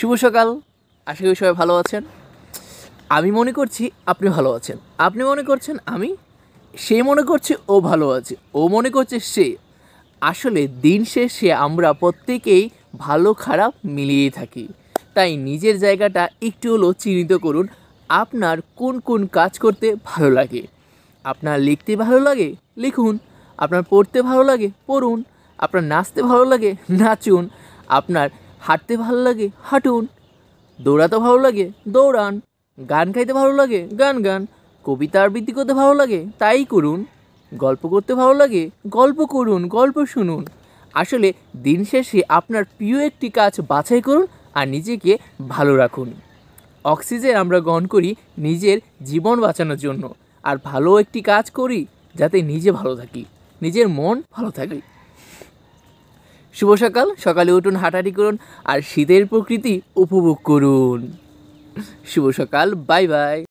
শুভ সকাল আশা করি সবাই ভালো আছেন আমি মনে করছি আপনি ভালো আছেন আপনি মনে করছেন আমি সে মনে করছে ও ভালো আছে ও মনে করছে সে আসলে দিন শেষে আমরা প্রত্যেকেই ভালো খারাপ মিলিয়েই থাকি তাই নিজের জায়গাটা একটু হলেও চিহ্নিত করুন আপনার কোন কোন কাজ করতে ভালো লাগে আপনার লিখতে ভালো লাগে লিখুন আপনার পড়তে ভালো লাগে পড়ুন আপনার নাচতে ভালো লাগে নাচুন আপনার হাঁটতে ভালো লাগে হাঁটুন দৌড়াতে ভালো লাগে দৌড়ান গান গাইতে ভালো লাগে গান গান কবিতা আবৃত্তি করতে ভালো লাগে তাই করুন গল্প করতে ভালো লাগে গল্প করুন গল্প শুনুন আসলে দিন শেষে আপনার প্রিয় একটি কাজ বাছাই করুন আর নিজেকে ভালো রাখুন অক্সিজেন আমরা গ্রহণ করি নিজের জীবন বাঁচানোর জন্য আর ভালো একটি কাজ করি যাতে নিজে ভালো থাকি নিজের মন ভালো থাকে শুভ সকাল সকালে উঠুন হাঁটাহাঁটি করুন আর শীতের প্রকৃতি উপভোগ করুন শুভ সকাল বাই বাই